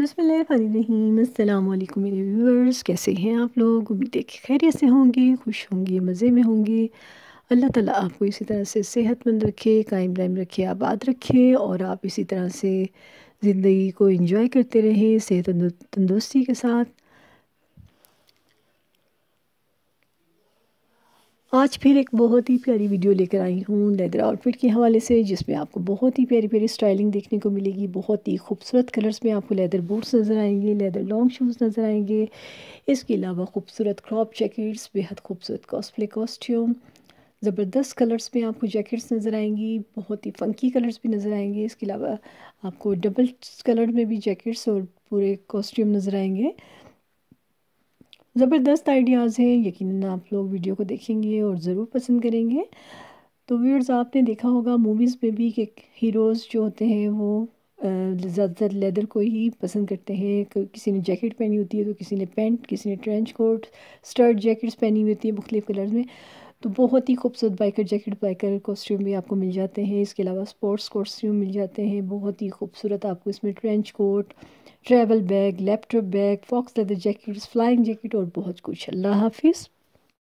बसमीम् मेरे व्यूअर्स कैसे हैं आप लोग उम्मीद है कि खैरियत से होंगे खुश होंगे मज़े में होंगे अल्लाह ताला आपको इसी तरह से सेहतमंद रखे कायम दायम रखे आबाद रखे और आप इसी तरह से ज़िंदगी को इंजॉय करते रहें सेहत तंदुरुस्ती के साथ आज फिर एक बहुत ही प्यारी वीडियो लेकर आई हूँ लेदर आउटफिट के हवाले से जिसमें आपको बहुत ही प्यारी प्यारी स्टाइलिंग देखने को मिलेगी बहुत ही खूबसूरत कलर्स में आपको लेदर बूट्स नज़र आएंगे लेदर लॉन्ग शूज़ नज़र आएंगे इसके अलावा खूबसूरत क्रॉप जैकेट्स बेहद खूबसूरत कॉस्प्ले कॉस्ट्यूम ज़बरदस्त कलर्स में आपको जैकेट्स नज़र आएंगी बहुत ही फ़ंकी कलर्स भी नज़र आएंगे इसके अलावा आपको डबल कलर में भी जैकेट्स और पूरे कॉस्ट्यूम नज़र आएंगे ज़बरदस्त आइडियाज़ हैं यकीन आप लोग वीडियो को देखेंगे और ज़रूर पसंद करेंगे तो व्यूअर्स आपने देखा होगा मूवीज़ में भी कि हीरोज़ जो होते हैं वो ज़्यादातर लेदर को ही पसंद करते हैं किसी ने जैकेट पहनी होती है तो किसी ने पेंट किसी ने ट्रेंच कोट स्टर्ट जैकेट्स पहनी हुई होती है मुख्तलिफ़ कलर्स में तो बहुत ही खूबसूरत बाइकर जैकेट बाइकर कॉस्ट्यूम भी आपको मिल जाते हैं इसके अलावा स्पोर्ट्स कॉस्ट्यूम मिल जाते हैं बहुत ही खूबसूरत आपको इसमें trench coat travel bag laptop bag faux leather jackets flying jacket और बहुत कुछ अल्लाह हाफिज़